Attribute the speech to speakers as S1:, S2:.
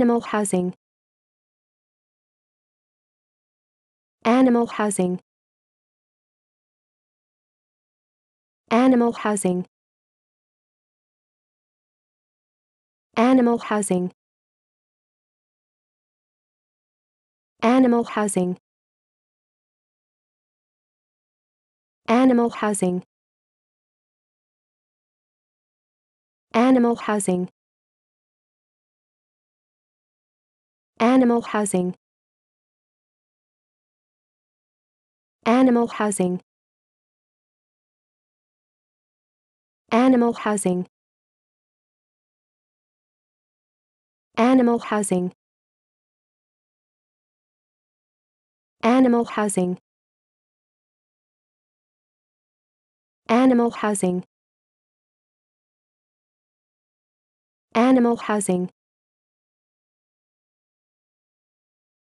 S1: Animal housing. Animal housing. Animal housing. Animal housing. Animal housing. Animal housing. Animal housing. Animal housing. Animal housing. Animal housing. Animal housing. Animal housing. Animal housing. Animal housing.